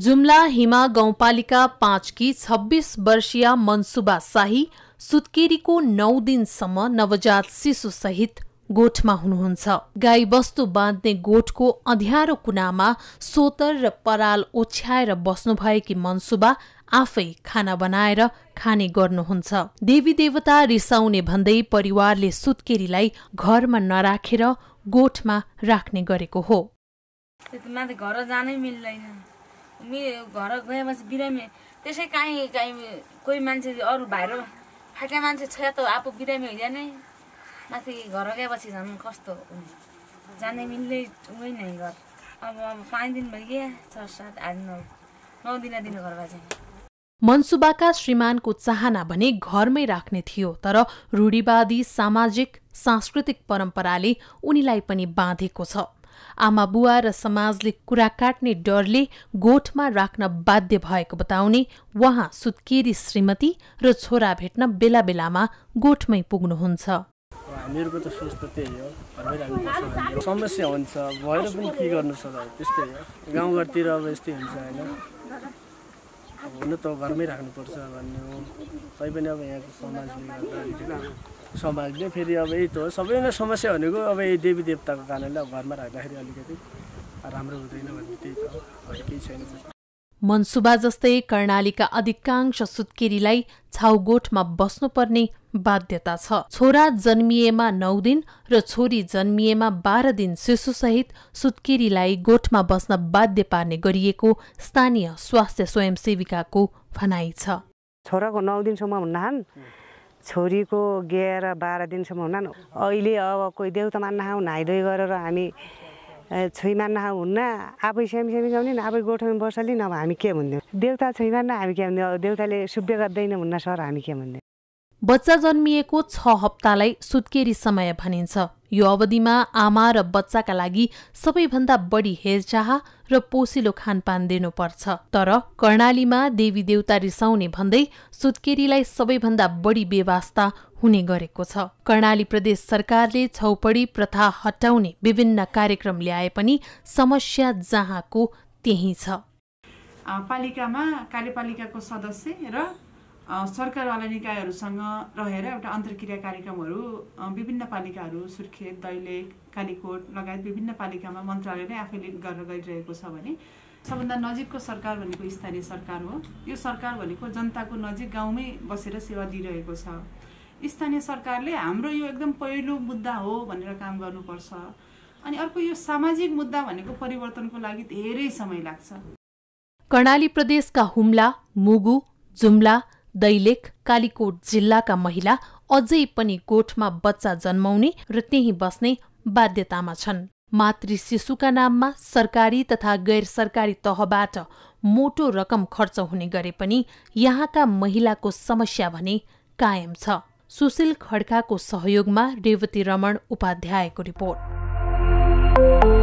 जुम्ला हिमा गाउँपालिका पाँचकी छब्बिस वर्षीय मनसुबा शाही सुत्केरीको नौ दिनसम्म नवजात शिशुसहित गोठमा हुनुहुन्छ गाईबस्तु बाँध्ने गोठको अँध्यारो कुनामा सोतर र पराल ओछ्याएर बस्नुभएकी मनसुबा आफै खाना बनाएर खाने गर्नुहुन्छ देवी देवता रिसाउने भन्दै परिवारले सुत्केरीलाई घरमा नराखेर गोठमा राख्ने गरेको हो मि घर गएपछि बिरामी त्यसै काहीँ काहीँ कोही मान्छे अरू भाइहरू फाटा मान्छे छ त आफू बिरामी हुँदैन माथि घर गएपछि झन् कस्तो जाने मिल्ने उही नै घर अब पाँच दिन भइ छ सात आठ नौ नौ दिन दिन घर बाजे मनसुबाका श्रीमानको चाहना भने घरमै राख्ने थियो तर रूढिवादी सामाजिक सांस्कृतिक परम्पराले उनीलाई पनि बाँधेको छ आमा बुवा र समाजले कुरा काट्ने डरले गोठमा राख्न बाध्य भएको बताउने उहाँ सुत्केरी श्रीमती र छोरा भेट्न बेला बेलामा गोठमै पुग्नुहुन्छ हामीहरूको त सोच त त्यही हो समस्या हुन्छ भएर पनि के गर्नु छ त्यस्तै हो गाउँघरतिर अब यस्तै हुन्छ होइन हुन त घरमै राख्नुपर्छ भन्ने हो तैपनि अब यहाँको समाजले गर्दा समाजले फेरि अब यही त हो सबैभन्दा समस्या भनेको अब यही देवी देवताको कारणले अब घरमा राख्दाखेरि अलिकति राम्रो हुँदैन भन्ने त्यही त हो केही छैन मनसुबा जस्तै कर्णालीका अधिकांश सुत्केरीलाई छाउगोठमा बस्नुपर्ने बाध्यता छ छोरा जन्मिएमा नौ दिन र छोरी जन्मिएमा बाह्र दिन शिशुसहित सुत्केरीलाई गोठमा बस्न बाध्य पार्ने गरिएको स्थानीय स्वास्थ्य स्वयंसेविकाको भनाइ छ छोराको नौ दिनसम्म हुन्नान् छोरीको गएर बाह्र दिनसम्म हुन्नान् अहिले अब कोही देउतामा नहाउ नुहाइधुई गरेर हामी छुइमा हुन्न आफै स्यामी गाउने न आफै गोठमा बसाली नभए हामी के भन्थ्यौँ देउता छुइमा हामी के भन्थ्यौँ देउताले सुब्य गर्दैन हुन्न सर हामी के भन्थ्यौँ बच्चा जन्मिएको छ हप्तालाई सुत्केरी समय भनिन्छ यो अवधिमा आमा र बच्चाका लागि सबैभन्दा बढी हेरचाह र पोसिलो खानपान दिनुपर्छ तर कर्णालीमा देवी देवता रिसाउने भन्दै सुत्केरीलाई सबैभन्दा बढी व्यवस्था हुने गरेको छ कर्णाली प्रदेश सरकारले छौपडी प्रथा हटाउने विभिन्न कार्यक्रम ल्याए पनि समस्या जहाँको त्यही छ पालिकामा कार्यपालिकाको सदस्य र सरकारवाला निकायहरूसँग रहेर एउटा अन्तर्क्रिया कार्यक्रमहरू विभिन्न पालिकाहरू सुर्खेत दैलेख कालीकोट लगायत विभिन्न पालिकामा मन्त्रालय नै आफैले गरेर गइरहेको छ भने सबभन्दा नजिकको सरकार भनेको स्थानीय सरकार हो यो सरकार भनेको जनताको नजिक गाउँमै बसेर सेवा दिइरहेको छ स्थानीय सरकारले हाम्रो यो एकदम पहिलो मुद्दा हो भनेर काम गर्नुपर्छ अनि अर्को यो सामाजिक मुद्दा भनेको परिवर्तनको लागि धेरै समय लाग्छ कर्णाली प्रदेशका हुम्ला मुगु जुम्ला दैलेख कालीकोट जिल्लाका महिला अझै पनि गोठमा बच्चा जन्माउने र त्यही बस्ने बाध्यतामा छन् मातृ शिशुका नाममा सरकारी तथा गैर सरकारी तहबाट मोटो रकम खर्च हुने गरे पनि यहाँका महिलाको समस्या भने कायम छ सुशील खड्काको सहयोगमा रेवती रमण उपाध्यायको रिपोर्ट